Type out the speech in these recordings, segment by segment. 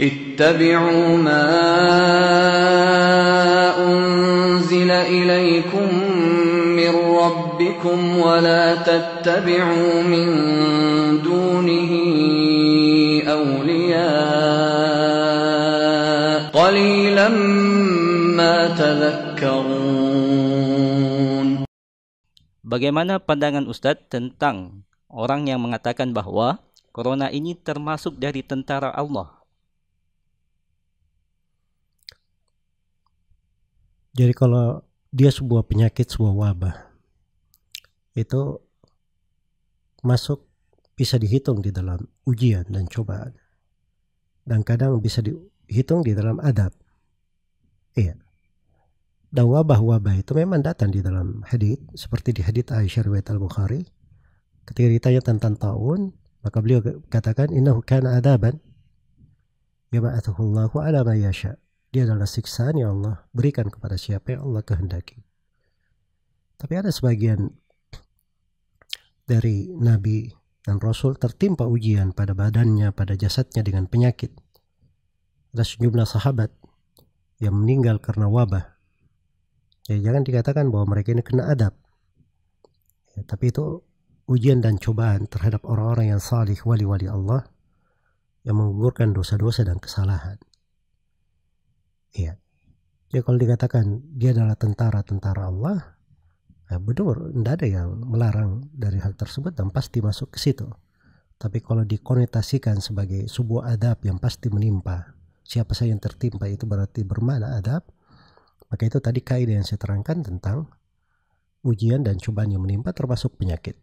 Bagaimana pandangan Ustadz tentang orang yang mengatakan bahwa Corona ini termasuk dari tentara Allah Jadi kalau dia sebuah penyakit, sebuah wabah, itu masuk bisa dihitung di dalam ujian dan cobaan. Dan kadang bisa dihitung di dalam adab. Iya. Dan wabah-wabah itu memang datang di dalam hadith. Seperti di hadith Aisyah riwayat Al-Bukhari. Ketika ditanya tentang tahun, maka beliau katakan, Innahu kana adaban yaba'atuhullahu ala ma yasha' Dia adalah siksaan yang Allah berikan kepada siapa yang Allah kehendaki. Tapi ada sebagian dari Nabi dan Rasul tertimpa ujian pada badannya, pada jasadnya dengan penyakit. Ada sejumlah sahabat yang meninggal karena wabah. Ya, jangan dikatakan bahwa mereka ini kena adab. Ya, tapi itu ujian dan cobaan terhadap orang-orang yang salih wali-wali Allah yang menggugurkan dosa-dosa dan kesalahan ya ya kalau dikatakan dia adalah tentara-tentara Allah ya benar tidak ada yang melarang dari hal tersebut dan pasti masuk ke situ tapi kalau dikonotasikan sebagai sebuah adab yang pasti menimpa siapa saja yang tertimpa itu berarti bermana adab maka itu tadi kaidah yang saya terangkan tentang ujian dan cobaan yang menimpa termasuk penyakit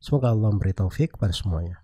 semoga Allah memberi taufik kepada semuanya